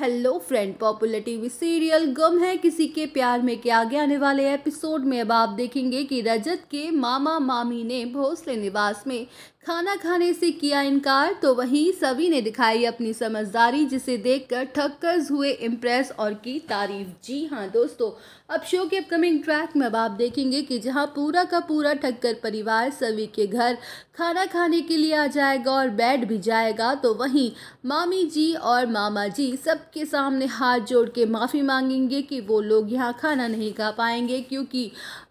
hello friend popular TV serial Ghum Hai Kisi के प्यार में के आगे आने वाले एपिसोड में अब आप देखेंगे कि रजत के मामा मामी ने भोसले निवास में खाना खाने से किया इनकार तो वहीं सभी ने दिखाई अपनी समझदारी जिसे देखकर ठक्कर्स हुए इम्प्रेस और की तारीफ जी हाँ दोस्तों अब शो के अपकमिंग ट्रैक में अब आप देखेंगे कि जहाँ पूरा का पूरा ठक्कर परिवार सभी के घर खाना खाने के लिए आ जाएगा और बैठ भी जाएगा तो वहीं मामी जी और मामा जी सब सबके सामने हाथ जोड़ के माफ़ी मांगेंगे कि वो लोग यहाँ खाना नहीं खा पाएंगे क्योंकि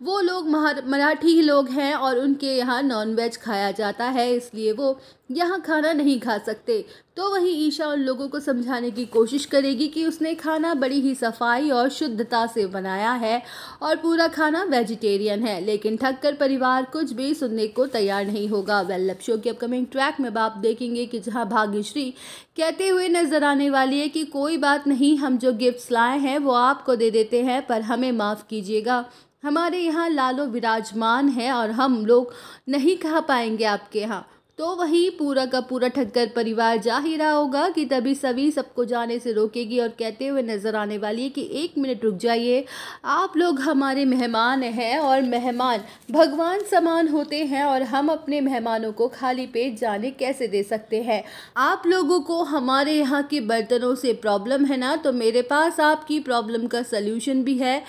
वो लोग मराठी लोग हैं और उनके यहाँ नॉन वेज खाया जाता है इसलिए वो यहाँ खाना नहीं खा सकते तो वहीं ईशा उन लोगों को समझाने की कोशिश करेगी कि उसने खाना बड़ी ही सफाई और शुद्धता से बनाया है और पूरा खाना वेजिटेरियन है लेकिन कर परिवार कुछ भी सुनने को तैयार नहीं होगा लव शो के अपकमिंग ट्रैक में आप देखेंगे कि जहाँ भाग्यश्री कहते हुए नजर आने वाली है कि कोई बात नहीं हम जो गिफ्ट्स लाए हैं वो आपको दे देते हैं पर हमें माफ़ कीजिएगा हमारे यहाँ लालो विराजमान है और हम लोग नहीं खा पाएंगे आपके यहाँ तो वहीं पूरा का पूरा ठक्कर परिवार जा ही रहा होगा कि तभी सभी सबको जाने से रोकेगी और कहते हुए नज़र आने वाली है कि एक मिनट रुक जाइए आप लोग हमारे मेहमान हैं और मेहमान भगवान समान होते हैं और हम अपने मेहमानों को खाली पेट जाने कैसे दे सकते हैं आप लोगों को हमारे यहाँ के बर्तनों से प्रॉब्लम है ना तो मेरे पास आपकी प्रॉब्लम का सल्यूशन भी है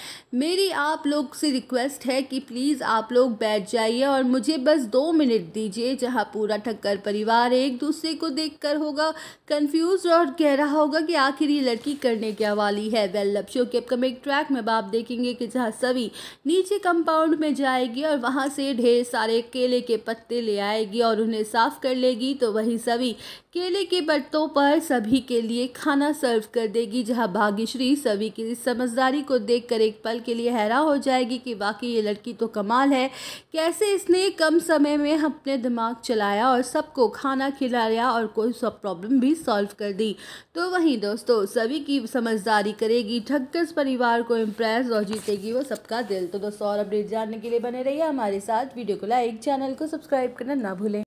मेरी आप लोग से रिक्वेस्ट है कि प्लीज़ आप लोग बैठ जाइए और मुझे बस दो मिनट दीजिए जहाँ पूरा ठक्कर परिवार एक दूसरे को देखकर होगा कंफ्यूज और कह रहा होगा कि आखिर ये लड़की करने क्या वाली है वेल लव शो के अपकमिंग ट्रैक में आप देखेंगे कि जहाँ सभी नीचे कंपाउंड में जाएगी और वहाँ से ढेर सारे केले के पत्ते ले आएगी और उन्हें साफ कर लेगी तो वहीं सभी केले के पत्तों पर सभी के लिए खाना सर्व कर देगी जहाँ भाग्यश्री सभी की समझदारी को देखकर एक पल के लिए हैरान हो जाएगी कि वाकई ये लड़की तो कमाल है कैसे इसने कम समय में अपने दिमाग चलाया खिलाया और सबको खाना खिलाया और कोई सब प्रॉब्लम भी सॉल्व कर दी तो वहीं दोस्तों सभी की समझदारी करेगी ठग्गस परिवार को इम्प्रेस और जीतेगी वो सबका दिल तो दोस्तों और अपडेट जानने के लिए बने रहिए हमारे साथ वीडियो को लाइक चैनल को सब्सक्राइब करना ना भूलें